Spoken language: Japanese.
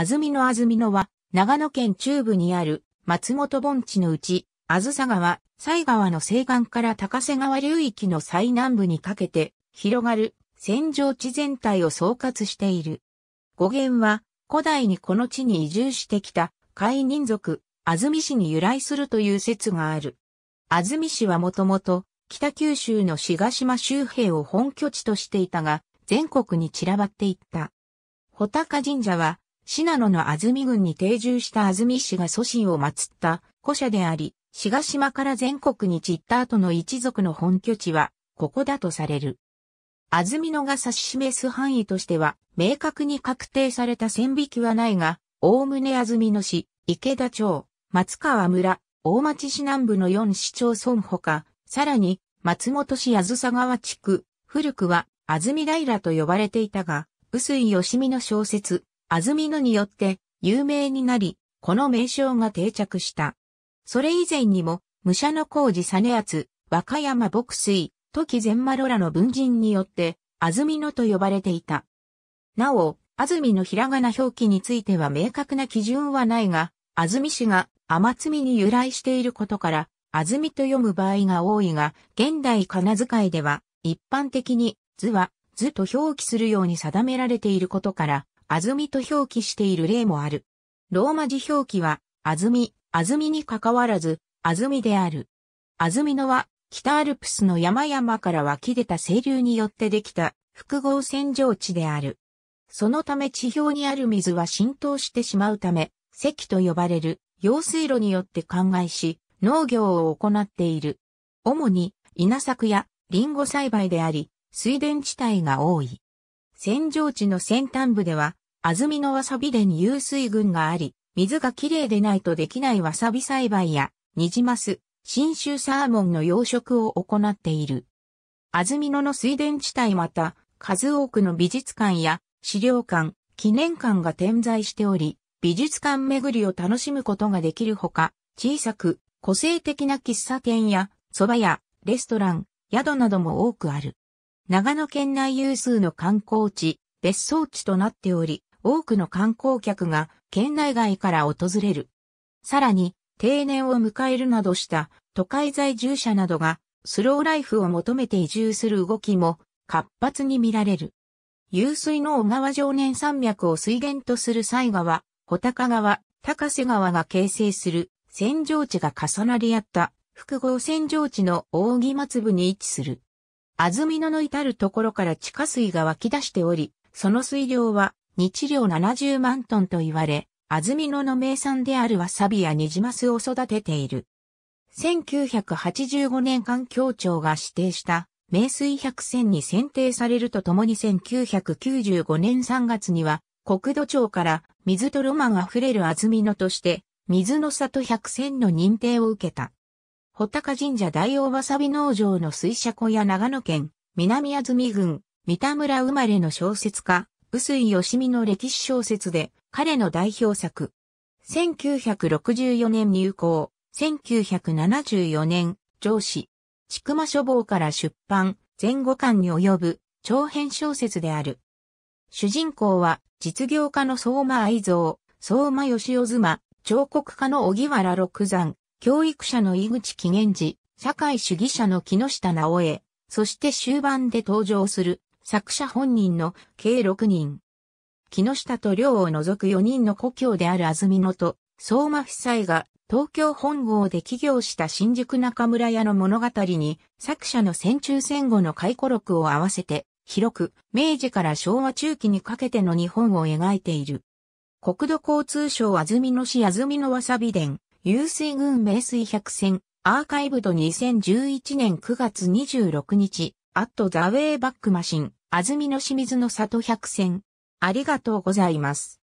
安曇野安曇野は、長野県中部にある松本盆地のうち、あずさ川、西川の西岸から高瀬川流域の最南部にかけて、広がる戦場地全体を総括している。語源は、古代にこの地に移住してきた、海民族、安曇氏に由来するという説がある。安住氏はもともと、北九州の志島周辺を本拠地としていたが、全国に散らばっていった。穂高神社は、信濃の安住郡に定住した安住氏が祖神を祀った古社であり、志賀島から全国に散った後の一族の本拠地は、ここだとされる。安住野が指し示す範囲としては、明確に確定された線引きはないが、おおむね安住野市、池田町、松川村、大町市南部の4市町村ほか、さらに、松本市安佐川地区、古くは、安住平と呼ばれていたが、臼井義美の小説、安曇野によって有名になり、この名称が定着した。それ以前にも、武者の工事実厚、和歌山牧水、時善丸らの文人によって、安曇野と呼ばれていた。なお、安住のひらがな表記については明確な基準はないが、安住氏が天積に由来していることから、安住と読む場合が多いが、現代仮名遣いでは、一般的に、図は、図と表記するように定められていることから、安住と表記している例もある。ローマ字表記は、安住、安住ずみに関わらず、安住である。安住み野は、北アルプスの山々から湧き出た清流によってできた複合洗浄地である。そのため地表にある水は浸透してしまうため、石と呼ばれる用水路によって灌漑し、農業を行っている。主に稲作やリンゴ栽培であり、水田地帯が多い。扇状地の先端部では、安曇野わさび田に有水群があり、水がきれいでないとできないわさび栽培や、ニジマス、新州サーモンの養殖を行っている。安曇野の水田地帯また、数多くの美術館や資料館、記念館が点在しており、美術館巡りを楽しむことができるほか、小さく個性的な喫茶店や蕎麦屋、レストラン、宿なども多くある。長野県内有数の観光地、別荘地となっており、多くの観光客が県内外から訪れる。さらに、定年を迎えるなどした都会在住者などがスローライフを求めて移住する動きも活発に見られる。湧水の小川常年山脈を水源とする西川、穂高川、高瀬川が形成する扇状地が重なり合った複合扇状地の扇松部に位置する。安住野の至るところから地下水が湧き出しており、その水量は日量70万トンと言われ、安住野の名産であるわさびやニジマスを育てている。1985年環境庁が指定した名水百選に選定されるとともに1995年3月には国土庁から水とロマン溢れる安住野として水の里百選の認定を受けた。穂高神社大王わさび農場の水車小屋長野県、南安住郡、三田村生まれの小説家、薄井義美の歴史小説で、彼の代表作。1964年入校、1974年、上司、千曲書房から出版、前後巻に及ぶ、長編小説である。主人公は、実業家の相馬愛蔵、相馬義雄妻、彫刻家の小木原六山、教育者の井口紀元寺、社会主義者の木下直江、そして終盤で登場する作者本人の計6人。木下と両を除く4人の故郷である安曇野と相馬夫妻が東京本郷で起業した新宿中村屋の物語に作者の戦中戦後の回顧録を合わせて広く明治から昭和中期にかけての日本を描いている。国土交通省安曇野市安曇野わさび田流水群名水百選、アーカイブド2011年9月26日、アットザウェイバックマシン、安曇野清水の里百選。ありがとうございます。